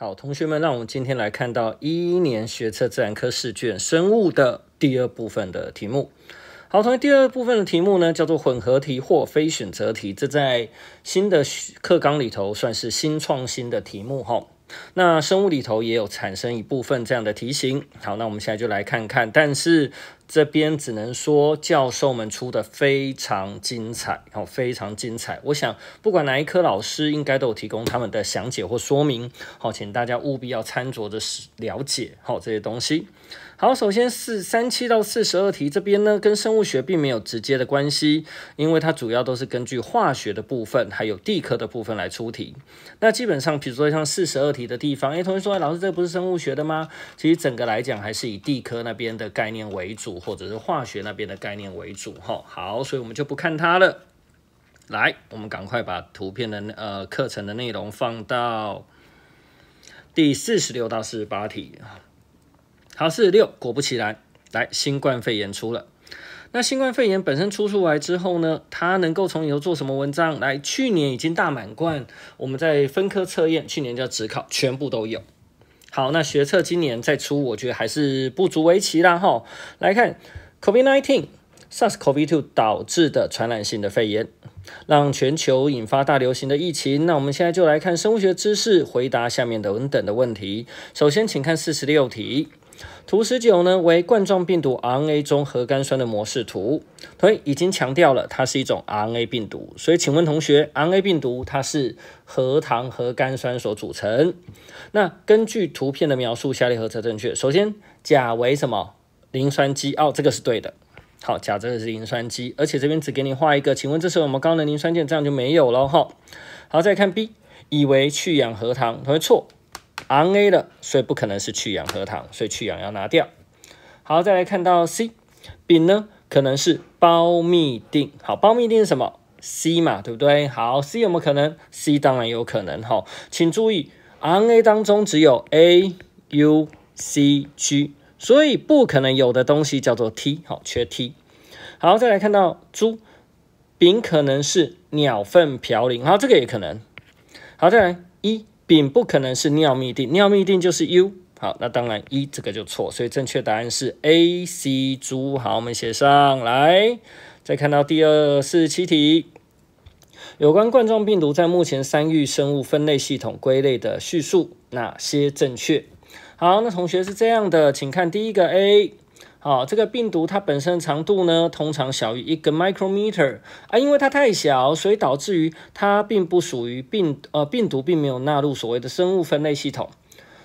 好，同学们，让我们今天来看到一一年学测自然科试卷生物的第二部分的题目。好，同学，第二部分的题目呢叫做混合题或非选择题，这在新的课纲里头算是新创新的题目哈。那生物里头也有产生一部分这样的题型。好，那我们现在就来看看，但是。这边只能说教授们出的非常精彩，好非常精彩。我想不管哪一科老师应该都有提供他们的详解或说明，好，请大家务必要参酌着了解好这些东西。好，首先是三七到四十二题这边呢，跟生物学并没有直接的关系，因为它主要都是根据化学的部分还有地科的部分来出题。那基本上，比如说像四十二题的地方，哎，同学说老师这不是生物学的吗？其实整个来讲还是以地科那边的概念为主。或者是化学那边的概念为主哈，好，所以我们就不看它了。来，我们赶快把图片的呃课程的内容放到第四十六到四十八题啊。好，四十六，果不其然，来，新冠肺炎出了。那新冠肺炎本身出出来之后呢，它能够从以后做什么文章？来，去年已经大满贯，我们在分科测验，去年叫职考，全部都有。好，那学测今年再出，我觉得还是不足为奇啦，哈。来看 COVID nineteen，COVID two 导致的传染性的肺炎，让全球引发大流行的疫情。那我们现在就来看生物学知识，回答下面等等的问题。首先，请看四十六题。图十九呢为冠状病毒 RNA 中核苷酸的模式图。同学已经强调了，它是一种 RNA 病毒。所以，请问同学，RNA 病毒它是核糖核苷酸所组成。那根据图片的描述，下列何者正确？首先，甲为什么磷酸基？哦，这个是对的。好，甲这个是磷酸基，而且这边只给你画一个。请问这是我们高能磷酸键，这样就没有了哈。好，再看 B，乙为去氧核糖，同学错。RNA 的，所以不可能是去氧核糖，所以去氧要拿掉。好，再来看到 C 丙呢，可能是胞嘧啶。好，胞嘧啶是什么？C 嘛，对不对？好，C 有没有可能？C 当然有可能哈。请注意，RNA 当中只有 AUCG，所以不可能有的东西叫做 T。好，缺 T。好，再来看到猪丙可能是鸟粪嘌呤，好，这个也可能。好，再来一。丙不可能是尿嘧啶，尿嘧啶就是 U。好，那当然一这个就错，所以正确答案是 A、C、猪。好，我们写上来。再看到第二四十七题，有关冠状病毒在目前三域生物分类系统归类的叙述，哪些正确？好，那同学是这样的，请看第一个 A。啊，这个病毒它本身的长度呢，通常小于一个 micrometer 啊，因为它太小，所以导致于它并不属于病呃病毒，并没有纳入所谓的生物分类系统。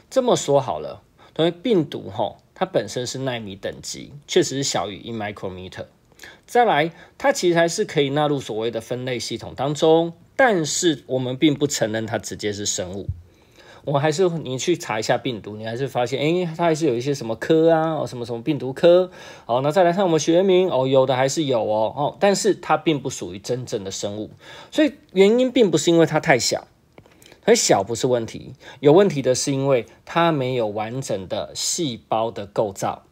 这么说好了，同学，病毒哈，它本身是纳米等级，确实是小于一 micrometer。再来，它其实还是可以纳入所谓的分类系统当中，但是我们并不承认它直接是生物。我们还是你去查一下病毒，你还是发现，诶，它还是有一些什么科啊，什么什么病毒科。好，那再来看我们学名，哦，有的还是有哦，哦，但是它并不属于真正的生物。所以原因并不是因为它太小，很小不是问题，有问题的是因为它没有完整的细胞的构造，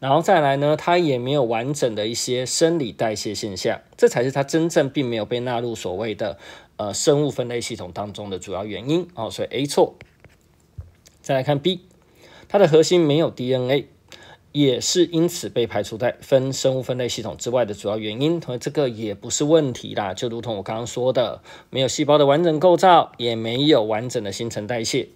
然后再来呢，它也没有完整的一些生理代谢现象，这才是它真正并没有被纳入所谓的。呃，生物分类系统当中的主要原因哦，所以 A 错。再来看 B，它的核心没有 DNA，也是因此被排除在分生物分类系统之外的主要原因，同这个也不是问题啦。就如同我刚刚说的，没有细胞的完整构造，也没有完整的新陈代谢。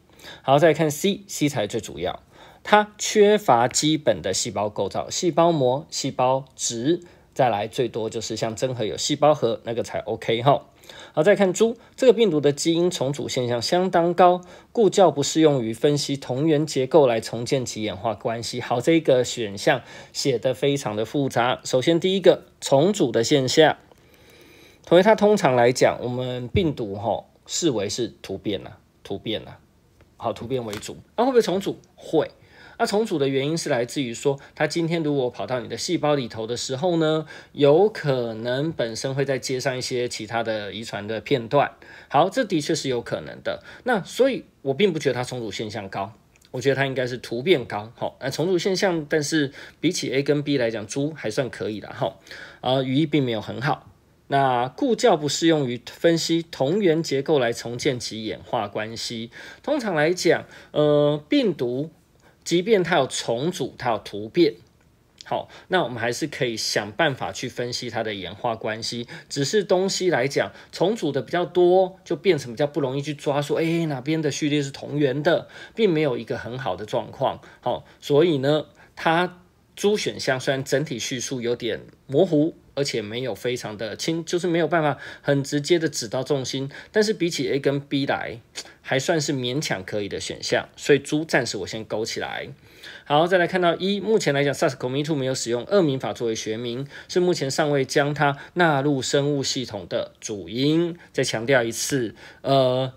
好，再来看 C，C 才最主要，它缺乏基本的细胞构造，细胞膜、细胞质，再来最多就是像真核有细胞核，那个才 OK 哈。好，再看猪这个病毒的基因重组现象相当高，故较不适用于分析同源结构来重建其演化关系。好，这个选项写的非常的复杂。首先，第一个重组的现象，同学它通常来讲，我们病毒哈视为是突变呐，突变呐，好，突变为主。那会不会重组？会。那重组的原因是来自于说，它今天如果跑到你的细胞里头的时候呢，有可能本身会再接上一些其他的遗传的片段。好，这的确是有可能的。那所以，我并不觉得它重组现象高，我觉得它应该是突变高。好，那重组现象，但是比起 A 跟 B 来讲，猪还算可以的。哈，呃，语义并没有很好。那固教不适用于分析同源结构来重建其演化关系。通常来讲，呃，病毒。即便它有重组，它有突变，好，那我们还是可以想办法去分析它的演化关系。只是东西来讲，重组的比较多，就变成比较不容易去抓，说哎哪边的序列是同源的，并没有一个很好的状况。好，所以呢，它诸选项虽然整体叙述有点模糊。而且没有非常的轻，就是没有办法很直接的指到重心。但是比起 A 跟 B 来，还算是勉强可以的选项。所以猪暂时我先勾起来。好，再来看到一，目前来讲，Sars-CoV-2 没有使用二名法作为学名，是目前尚未将它纳入生物系统的主因。再强调一次，呃。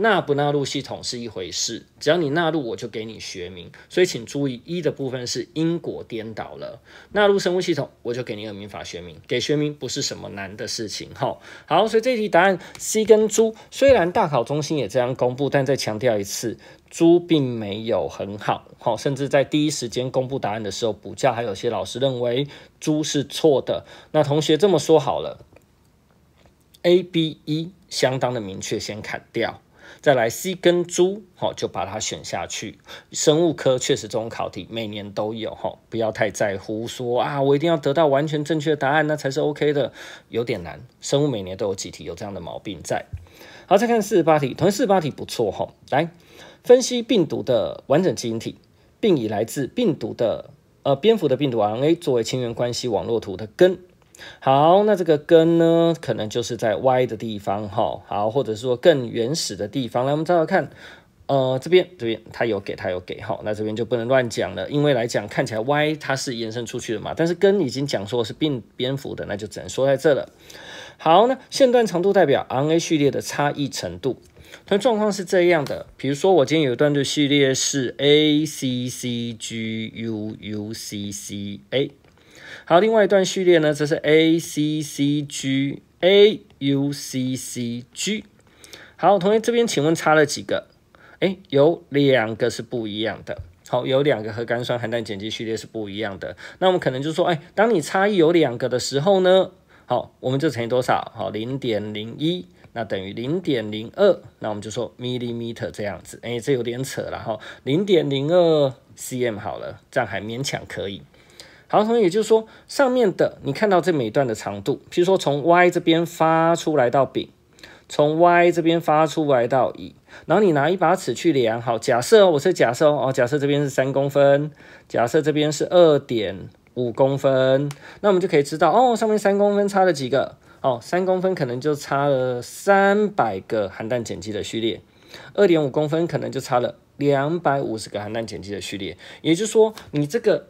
纳不纳入系统是一回事，只要你纳入，我就给你学名。所以请注意，一的部分是因果颠倒了。纳入生物系统，我就给你二民法学名。给学名不是什么难的事情。哈，好，所以这题答案 C 跟猪，虽然大考中心也这样公布，但再强调一次，猪并没有很好。好，甚至在第一时间公布答案的时候，补教还有些老师认为猪是错的。那同学这么说好了，A、B、E 相当的明确，先砍掉。再来 C 跟猪，好就把它选下去。生物科确实这种考题每年都有，哈，不要太在乎说啊，我一定要得到完全正确的答案，那才是 OK 的，有点难。生物每年都有几题有这样的毛病在。好，再看四十八题，同样四十八题不错，哈，来分析病毒的完整基因体，并以来自病毒的呃蝙蝠的病毒 RNA 作为亲缘关系网络图的根。好，那这个根呢，可能就是在 Y 的地方哈。好，或者说更原始的地方。来，我们找找看，呃，这边这边它有给，它有给哈。那这边就不能乱讲了，因为来讲看起来 Y 它是延伸出去的嘛。但是根已经讲说是变蝙蝠的，那就只能说在这了。好，那线段长度代表 RNA 序列的差异程度。它状况是这样的，比如说我今天有一段的序列是 A C C G U U C C A。好，另外一段序列呢？这是 A C C G A U C C G。好，同学这边请问差了几个？哎，有两个是不一样的。好，有两个核苷酸含氮碱基序列是不一样的。那我们可能就说，哎，当你差异有两个的时候呢？好，我们就乘以多少？好，零点零一，那等于零点零二。那我们就说 millimeter 这样子，哎，这有点扯，了哈，零点零二 cm 好了，这样还勉强可以。好，同学，也就是说，上面的你看到这每一段的长度，比如说从 Y 这边发出来到丙，从 Y 这边发出来到乙，然后你拿一把尺去量。好，假设我是假设哦，假设这边是三公分，假设这边是二点五公分，那我们就可以知道哦，上面三公分差了几个？哦，三公分可能就差了三百个含氮碱基的序列，二点五公分可能就差了两百五十个含氮碱基的序列。也就是说，你这个。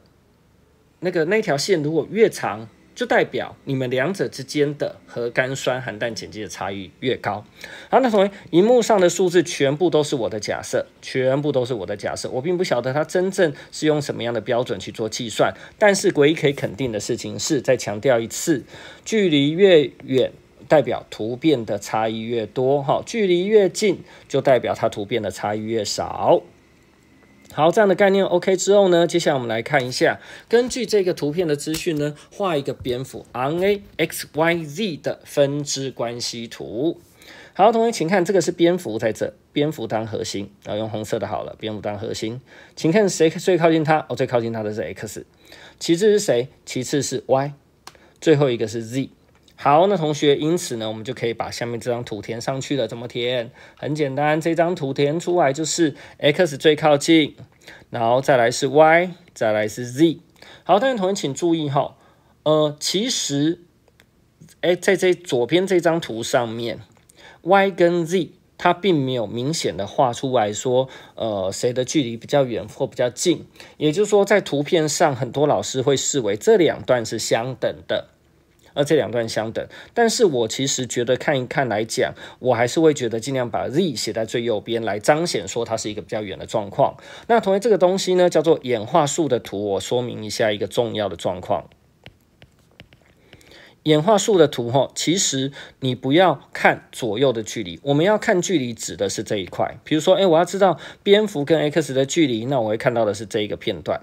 那个那条线如果越长，就代表你们两者之间的核苷酸含氮碱基的差异越高。好，那同学，荧幕上的数字全部都是我的假设，全部都是我的假设。我并不晓得它真正是用什么样的标准去做计算。但是，唯一可以肯定的事情是，再强调一次，距离越远，代表突变的差异越多；哈，距离越近，就代表它突变的差异越少。好，这样的概念 OK 之后呢？接下来我们来看一下，根据这个图片的资讯呢，画一个蝙蝠 R A X Y Z 的分支关系图。好，同学，请看，这个是蝙蝠在这，蝙蝠当核心，然后用红色的好了，蝙蝠当核心，请看谁最靠近它？哦，最靠近它的是 X，其次是谁？其次是 Y，最后一个是 Z。好，那同学，因此呢，我们就可以把下面这张图填上去了。怎么填？很简单，这张图填出来就是 X 最靠近。然后再来是 y，再来是 z。好，但是同学请注意哈，呃，其实，哎，在这左边这张图上面，y 跟 z 它并没有明显的画出来说，呃，谁的距离比较远或比较近。也就是说，在图片上，很多老师会视为这两段是相等的。而这两段相等，但是我其实觉得看一看来讲，我还是会觉得尽量把 z 写在最右边，来彰显说它是一个比较远的状况。那同学，这个东西呢叫做演化树的图，我说明一下一个重要的状况。演化树的图哈，其实你不要看左右的距离，我们要看距离指的是这一块。比如说，哎，我要知道蝙蝠跟 x 的距离，那我会看到的是这一个片段。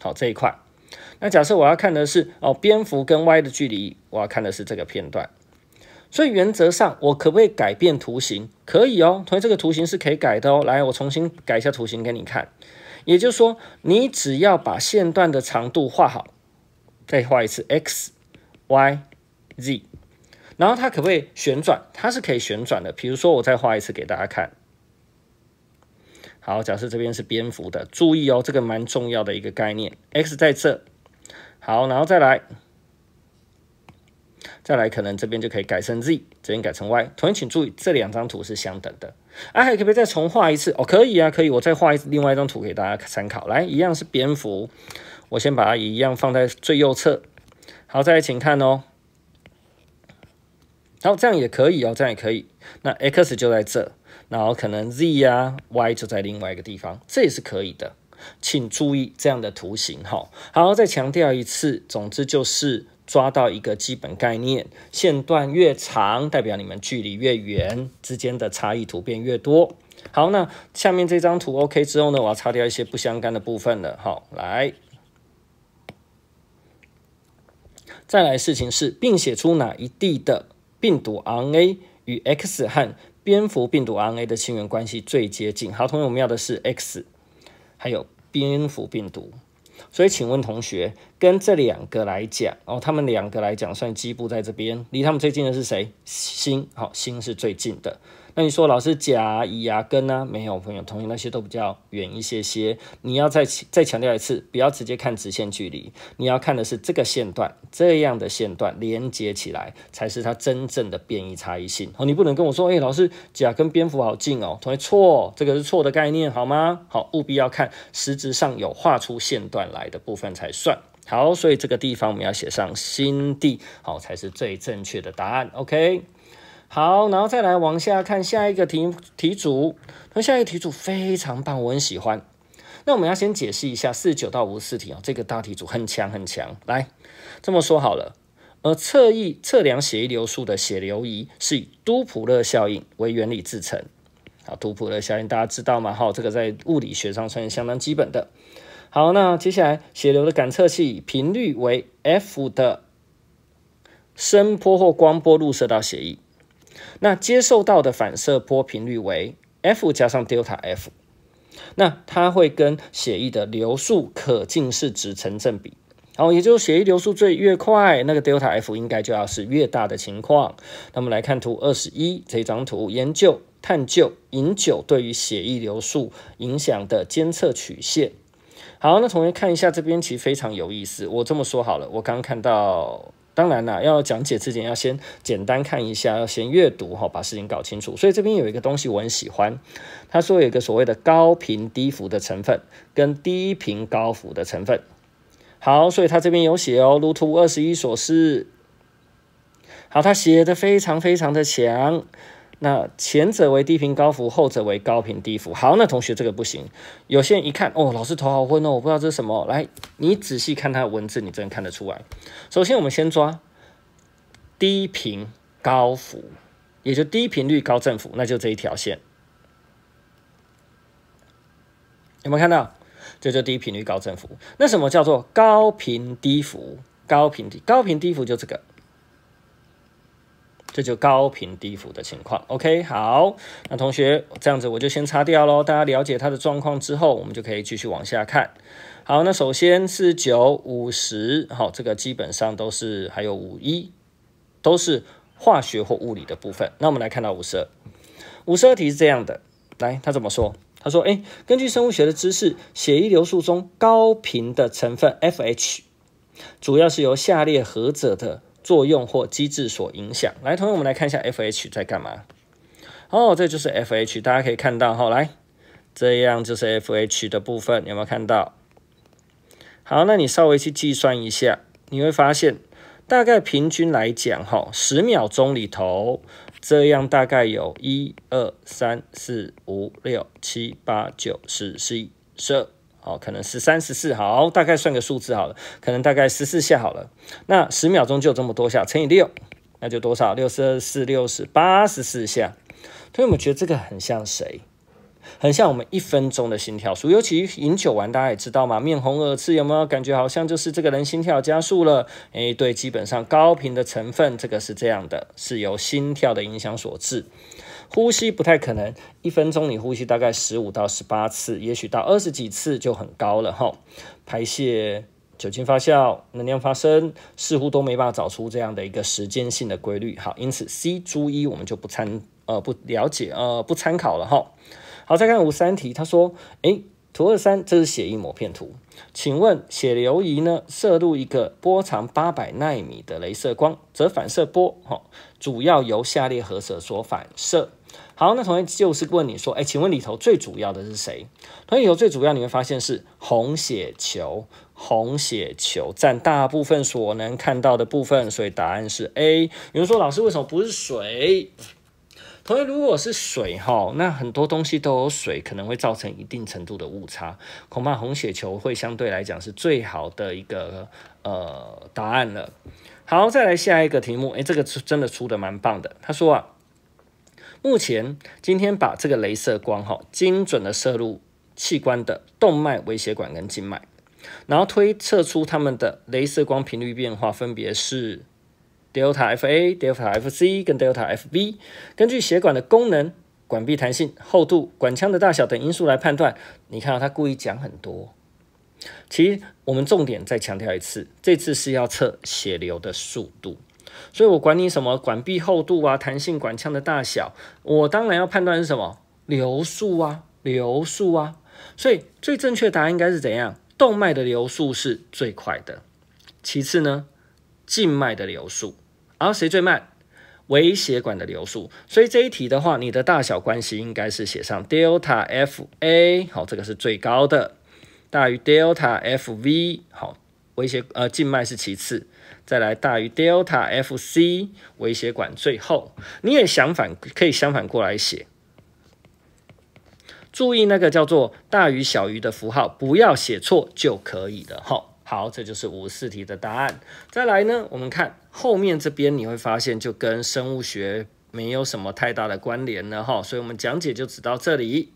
好，这一块。那假设我要看的是哦，蝙蝠跟 Y 的距离，我要看的是这个片段。所以原则上，我可不可以改变图形？可以哦，同学，这个图形是可以改的哦。来，我重新改一下图形给你看。也就是说，你只要把线段的长度画好，再画一次 X、Y、Z，然后它可不可以旋转？它是可以旋转的。比如说，我再画一次给大家看。好，假设这边是蝙蝠的，注意哦，这个蛮重要的一个概念，x 在这。好，然后再来，再来，可能这边就可以改成 z，这边改成 y。同学请注意，这两张图是相等的。哎，可不可以再重画一次？哦，可以啊，可以，我再画一另外一张图给大家参考。来，一样是蝙蝠，我先把它一样放在最右侧。好，再来，请看哦。然后这样也可以哦，这样也可以。那 x 就在这。然后可能 Z 呀 Y 就在另外一个地方，这也是可以的。请注意这样的图形，哈。好再强调一次。总之就是抓到一个基本概念：线段越长，代表你们距离越远，之间的差异图变越多。好，那下面这张图 OK 之后呢，我要擦掉一些不相干的部分了。好，来，再来事情是，并写出哪一地的病毒 RNA 与 X 和。蝙蝠病毒 RNA 的亲缘关系最接近。好，同学，我们要的是 X，还有蝙蝠病毒。所以，请问同学，跟这两个来讲，哦，他们两个来讲，算基部在这边，离他们最近的是谁？心，好，心是最近的。那你说老师甲乙牙根呢？没有朋友，同学那些都比较远一些些。你要再再强调一次，不要直接看直线距离，你要看的是这个线段，这样的线段连接起来才是它真正的变异差异性。哦，你不能跟我说，哎，老师甲跟蝙蝠好近哦，同学错，这个是错的概念，好吗？好，务必要看实质上有画出线段来的部分才算好。所以这个地方我们要写上新地，好才是最正确的答案。OK。好，然后再来往下看下一个题题组。那下一个题组非常棒，我很喜欢。那我们要先解释一下四十九到五十题啊，这个大题组很强很强。来，这么说好了，而测意测量血流速的血流仪是以多普勒效应为原理制成。好，多普勒效应大家知道吗？好，这个在物理学上算是相当基本的。好，那接下来血流的感测器频率为 f 的声波或光波入射到血液。那接受到的反射波频率为 f 加上 delta f，那它会跟血液的流速可近似值成正比。好，也就是血液流速最越快，那个 delta f 应该就要是越大的情况。那么来看图二十一这张图，研究探究饮酒对于血液流速影响的监测曲线。好，那同学看一下这边，其实非常有意思。我这么说好了，我刚看到。当然啦，要讲解之前要先简单看一下，要先阅读哈，把事情搞清楚。所以这边有一个东西我很喜欢，他说有一个所谓的高频低幅的成分跟低频高幅的成分。好，所以他这边有写哦，如图二十一所示。好，他写的非常非常的强。那前者为低频高幅，后者为高频低幅。好，那同学这个不行。有些人一看，哦，老师头好昏哦，我不知道这是什么。来，你仔细看它文字，你就能看得出来。首先，我们先抓低频高幅，也就低频率高振幅，那就这一条线。有没有看到？这就低频率高振幅。那什么叫做高频低幅？高频低高频低幅就这个。这就高频低幅的情况，OK，好，那同学这样子我就先擦掉喽。大家了解它的状况之后，我们就可以继续往下看。好，那首先是九五十，好，这个基本上都是还有五一，都是化学或物理的部分。那我们来看到五十二，五十二题是这样的，来，他怎么说？他说：“哎，根据生物学的知识，血液流速中高频的成分 FH 主要是由下列何者的？”作用或机制所影响。来，同学，我们来看一下 F H 在干嘛。哦，这就是 F H，大家可以看到哈。来，这样就是 F H 的部分，有没有看到？好，那你稍微去计算一下，你会发现，大概平均来讲，哈，十秒钟里头，这样大概有一二三四五六七八九十十一十二。好，可能是三十四，好，大概算个数字好了，可能大概十四下好了。那十秒钟就这么多下，乘以六，那就多少？六十二、四、六十八、十四下。以我们觉得这个很像谁？很像我们一分钟的心跳数。尤其饮酒完，大家也知道嘛，面红耳赤，有没有感觉好像就是这个人心跳加速了？诶，对，基本上高频的成分，这个是这样的，是由心跳的影响所致。呼吸不太可能，一分钟你呼吸大概十五到十八次，也许到二十几次就很高了哈。排泄、酒精发酵、能量发生，似乎都没办法找出这样的一个时间性的规律。好，因此 C、猪一我们就不参呃不了解呃不参考了哈。好，再看五三题，他说，诶，图二三这是血液膜片图，请问血流仪呢摄入一个波长八百纳米的镭射光，则反射波哈主要由下列何者所反射？好，那同学就是问你说，哎，请问里头最主要的是谁？同学里头最主要你会发现是红血球，红血球占大部分所能看到的部分，所以答案是 A。有人说老师为什么不是水？同学如果是水哈，那很多东西都有水，可能会造成一定程度的误差，恐怕红血球会相对来讲是最好的一个呃答案了。好，再来下一个题目，哎，这个出真的出的蛮棒的，他说啊。目前今天把这个镭射光哈，精准的射入器官的动脉微血管跟静脉，然后推测出它们的镭射光频率变化分别是 delta FA、delta FC 跟 delta FB。根据血管的功能、管壁弹性、厚度、管腔的大小等因素来判断。你看到他故意讲很多。其实我们重点再强调一次，这次是要测血流的速度。所以，我管你什么管壁厚度啊，弹性管腔的大小，我当然要判断是什么流速啊，流速啊。所以最正确答案应该是怎样？动脉的流速是最快的，其次呢，静脉的流速，然后谁最慢？微血管的流速。所以这一题的话，你的大小关系应该是写上 delta fa 好，这个是最高的，大于 delta fv 好。微血呃静脉是其次，再来大于 delta F C 微血管，最后你也相反可以相反过来写，注意那个叫做大于小于的符号，不要写错就可以了哈。好，这就是五四题的答案。再来呢，我们看后面这边你会发现就跟生物学没有什么太大的关联了哈，所以我们讲解就只到这里。